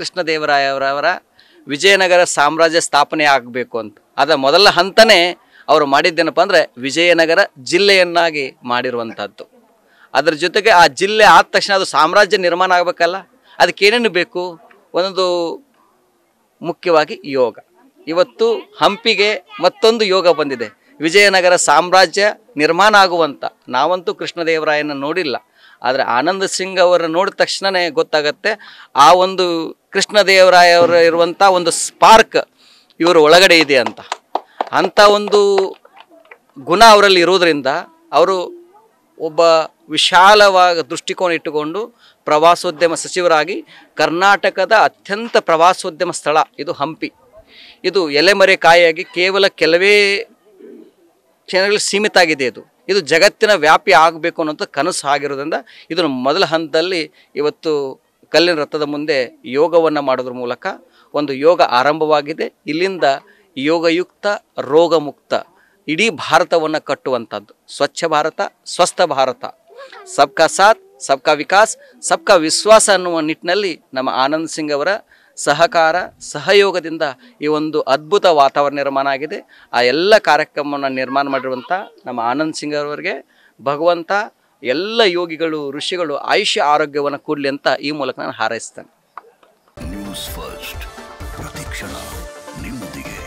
ಕೃಷ್ಣದೇವರಾಯವರವರ ವಿಜಯನಗರ ಸಾಮ್ರಾಜ್ಯ ಸ್ಥಾಪನೆ ಆಗಬೇಕು ಅಂತ ಅದರ ಮೊದಲ ಹಂತನೇ ಅವರು ಮಾಡಿದ್ದೇನಪ್ಪ ಅಂದರೆ ವಿಜಯನಗರ ಜಿಲ್ಲೆಯನ್ನಾಗಿ ಮಾಡಿರುವಂಥದ್ದು ಅದರ ಜೊತೆಗೆ ಆ ಜಿಲ್ಲೆ ಆದ ತಕ್ಷಣ ಅದು ಸಾಮ್ರಾಜ್ಯ ನಿರ್ಮಾಣ ಆಗಬೇಕಲ್ಲ ಅದಕ್ಕೇನೇನು ಬೇಕು ಒಂದು ಮುಖ್ಯವಾಗಿ ಯೋಗ ಇವತ್ತು ಹಂಪಿಗೆ ಮತ್ತೊಂದು ಯೋಗ ಬಂದಿದೆ ವಿಜಯನಗರ ಸಾಮ್ರಾಜ್ಯ ನಿರ್ಮಾಣ ಆಗುವಂಥ ನಾವಂತೂ ಕೃಷ್ಣದೇವರಾಯನ ನೋಡಿಲ್ಲ ಆದರೆ ಆನಂದ್ ಸಿಂಗ್ ಅವರ ನೋಡಿದ ತಕ್ಷಣವೇ ಗೊತ್ತಾಗತ್ತೆ ಆ ಒಂದು ಕೃಷ್ಣದೇವರಾಯವರು ಇರುವಂಥ ಒಂದು ಸ್ಪಾರ್ಕ್ ಇವರ ಒಳಗಡೆ ಇದೆ ಅಂತ ಅಂಥ ಒಂದು ಗುಣ ಅವರಲ್ಲಿ ಇರುವುದರಿಂದ ಅವರು ಒಬ್ಬ ವಿಶಾಲವಾದ ದೃಷ್ಟಿಕೋನ ಇಟ್ಟುಕೊಂಡು ಪ್ರವಾಸೋದ್ಯಮ ಸಚಿವರಾಗಿ ಕರ್ನಾಟಕದ ಅತ್ಯಂತ ಪ್ರವಾಸೋದ್ಯಮ ಸ್ಥಳ ಇದು ಹಂಪಿ ಇದು ಎಲೆಮರೆ ಕಾಯಿಯಾಗಿ ಕೇವಲ ಕೆಲವೇ ಕ್ಷಣಗಳಲ್ಲಿ ಸೀಮಿತ ಆಗಿದೆ ಇದು ಇದು ಜಗತ್ತಿನ ವ್ಯಾಪಿ ಆಗಬೇಕು ಅನ್ನೋಂಥ ಕನಸು ಆಗಿರೋದ್ರಿಂದ ಇದನ್ನು ಮೊದಲ ಹಂತದಲ್ಲಿ ಇವತ್ತು ಕಲ್ಲಿನ ರಥದ ಮುಂದೆ ಯೋಗವನ್ನು ಮಾಡೋದ್ರ ಮೂಲಕ ಒಂದು ಯೋಗ ಆರಂಭವಾಗಿದೆ ಇಲ್ಲಿಂದ ಯೋಗಯುಕ್ತ ರೋಗಮುಕ್ತ ಇಡೀ ಭಾರತವನ್ನು ಕಟ್ಟುವಂಥದ್ದು ಸ್ವಚ್ಛ ಭಾರತ ಸ್ವಸ್ಥ ಭಾರತ ಸಬ್ಕಾ ಸಾಥ್ ಸಬ್ಕಾ ವಿಕಾಸ್ ಸಬ್ಕಾ ವಿಶ್ವಾಸ ಅನ್ನುವ ನಿಟ್ಟಿನಲ್ಲಿ ನಮ್ಮ ಆನಂದ್ ಸಿಂಗ್ ಅವರ ಸಹಕಾರ ಸಹಯೋಗದಿಂದ ಈ ಒಂದು ಅದ್ಭುತ ವಾತಾವರಣ ನಿರ್ಮಾಣ ಆಗಿದೆ ಆ ಎಲ್ಲ ಕಾರ್ಯಕ್ರಮವನ್ನು ನಿರ್ಮಾಣ ಮಾಡಿರುವಂಥ ನಮ್ಮ ಆನಂದ್ ಸಿಂಗ್ ಅವರಿಗೆ ಭಗವಂತ ಎಲ್ಲ ಯೋಗಿಗಳು ಋಷಿಗಳು ಆಯುಷ್ಯ ಆರೋಗ್ಯವನ್ನು ಕೊಡಲಿ ಅಂತ ಈ ಮೂಲಕ ನಾನು ಹಾರೈಸ್ತೇನೆ ನ್ಯೂಸ್ ಫಸ್ಟ್ ಪ್ರತಿಕ್ಷಣ ನಿಮ್ಮೊಂದಿಗೆ